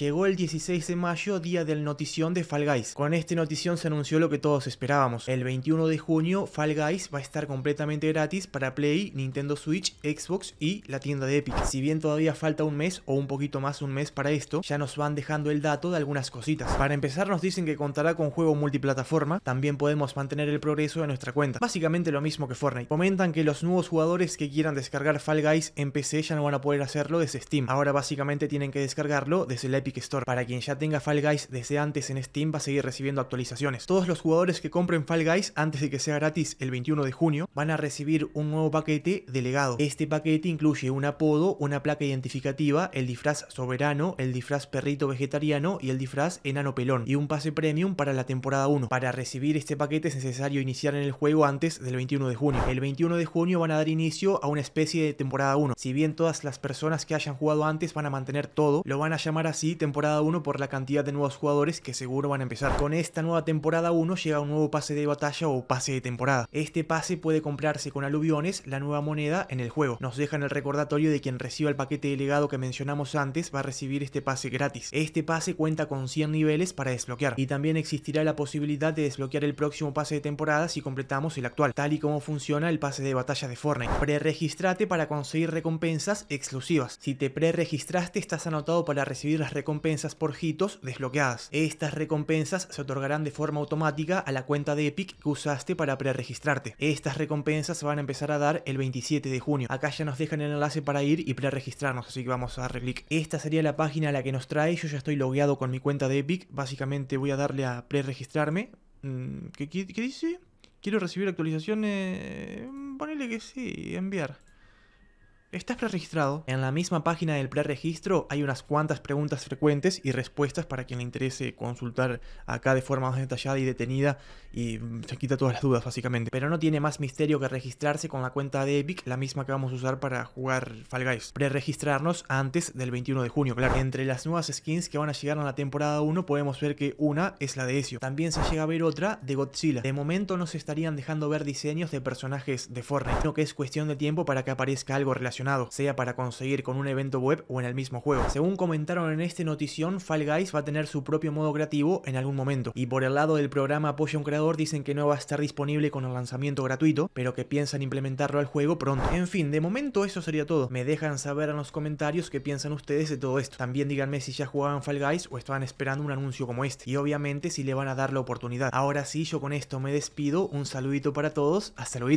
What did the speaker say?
Llegó el 16 de mayo, día del notición de Fall Guys. Con este notición se anunció lo que todos esperábamos. El 21 de junio, Fall Guys va a estar completamente gratis para Play, Nintendo Switch, Xbox y la tienda de Epic. Si bien todavía falta un mes o un poquito más un mes para esto, ya nos van dejando el dato de algunas cositas. Para empezar nos dicen que contará con juego multiplataforma, también podemos mantener el progreso de nuestra cuenta. Básicamente lo mismo que Fortnite. Comentan que los nuevos jugadores que quieran descargar Fall Guys en PC ya no van a poder hacerlo desde Steam. Ahora básicamente tienen que descargarlo desde la Epic Store. Para quien ya tenga Fall Guys desde antes en Steam va a seguir recibiendo actualizaciones. Todos los jugadores que compren Fall Guys antes de que sea gratis el 21 de junio van a recibir un nuevo paquete delegado. Este paquete incluye un apodo, una placa identificativa, el disfraz soberano, el disfraz perrito vegetariano y el disfraz enano pelón y un pase premium para la temporada 1. Para recibir este paquete es necesario iniciar en el juego antes del 21 de junio. El 21 de junio van a dar inicio a una especie de temporada 1. Si bien todas las personas que hayan jugado antes van a mantener todo, lo van a llamar así temporada 1 por la cantidad de nuevos jugadores que seguro van a empezar. Con esta nueva temporada 1 llega un nuevo pase de batalla o pase de temporada. Este pase puede comprarse con aluviones, la nueva moneda, en el juego. Nos dejan el recordatorio de quien reciba el paquete de legado que mencionamos antes va a recibir este pase gratis. Este pase cuenta con 100 niveles para desbloquear y también existirá la posibilidad de desbloquear el próximo pase de temporada si completamos el actual, tal y como funciona el pase de batalla de Fortnite. Preregistrate para conseguir recompensas exclusivas. Si te preregistraste estás anotado para recibir las recompensas recompensas por hitos desbloqueadas. Estas recompensas se otorgarán de forma automática a la cuenta de Epic que usaste para preregistrarte. Estas recompensas se van a empezar a dar el 27 de junio. Acá ya nos dejan el enlace para ir y preregistrarnos, así que vamos a darle clic. Esta sería la página a la que nos trae, yo ya estoy logueado con mi cuenta de Epic, básicamente voy a darle a preregistrarme. Mm, ¿Qué, qué, dice? Quiero recibir actualizaciones... Mm, ponele que sí, enviar. Estás preregistrado. En la misma página del preregistro hay unas cuantas preguntas frecuentes y respuestas para quien le interese consultar acá de forma más detallada y detenida y mm, se quita todas las dudas básicamente. Pero no tiene más misterio que registrarse con la cuenta de Epic, la misma que vamos a usar para jugar Fall Guys. Preregistrarnos antes del 21 de junio, claro. Entre las nuevas skins que van a llegar en la temporada 1 podemos ver que una es la de Ezio. También se llega a ver otra de Godzilla. De momento no se estarían dejando ver diseños de personajes de Fortnite, sino que es cuestión de tiempo para que aparezca algo relacionado sea para conseguir con un evento web o en el mismo juego. Según comentaron en este notición, Fall Guys va a tener su propio modo creativo en algún momento. Y por el lado del programa Apoyo a un Creador dicen que no va a estar disponible con el lanzamiento gratuito, pero que piensan implementarlo al juego pronto. En fin, de momento eso sería todo. Me dejan saber en los comentarios qué piensan ustedes de todo esto. También díganme si ya jugaban Fall Guys o estaban esperando un anuncio como este. Y obviamente si le van a dar la oportunidad. Ahora sí, yo con esto me despido. Un saludito para todos. Hasta luego.